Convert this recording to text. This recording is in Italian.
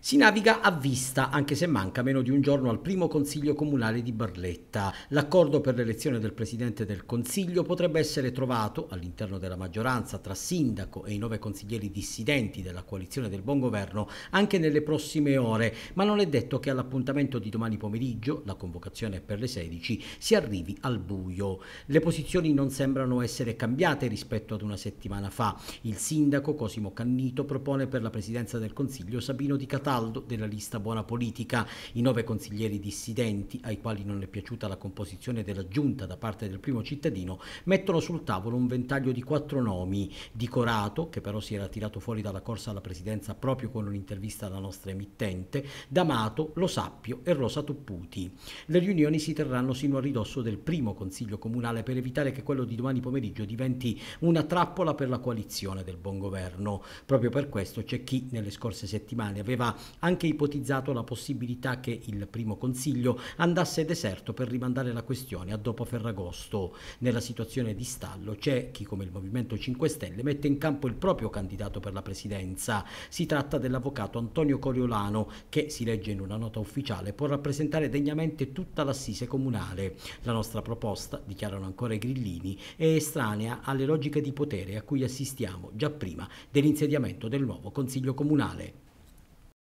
Si naviga a vista, anche se manca meno di un giorno al primo Consiglio Comunale di Barletta. L'accordo per l'elezione del Presidente del Consiglio potrebbe essere trovato all'interno della maggioranza tra sindaco e i nove consiglieri dissidenti della coalizione del buon governo anche nelle prossime ore, ma non è detto che all'appuntamento di domani pomeriggio, la convocazione è per le 16, si arrivi al buio. Le posizioni non sembrano essere cambiate rispetto ad una settimana fa. Il sindaco Cosimo Cannito propone per la Presidenza del Consiglio Sabino Di Catalano Cataldo della lista Buona Politica. I nove consiglieri dissidenti, ai quali non è piaciuta la composizione della giunta da parte del primo cittadino, mettono sul tavolo un ventaglio di quattro nomi. Di Corato, che però si era tirato fuori dalla corsa alla presidenza proprio con un'intervista alla nostra emittente, D'Amato, Lo Sappio e Rosa Tupputi. Le riunioni si terranno sino a ridosso del primo consiglio comunale per evitare che quello di domani pomeriggio diventi una trappola per la coalizione del buon governo. Proprio per questo c'è chi nelle scorse settimane aveva anche ipotizzato la possibilità che il primo consiglio andasse deserto per rimandare la questione a dopo Ferragosto. Nella situazione di stallo c'è chi come il Movimento 5 Stelle mette in campo il proprio candidato per la presidenza. Si tratta dell'avvocato Antonio Coriolano che, si legge in una nota ufficiale, può rappresentare degnamente tutta l'assise comunale. La nostra proposta, dichiarano ancora i grillini, è estranea alle logiche di potere a cui assistiamo già prima dell'insediamento del nuovo Consiglio Comunale.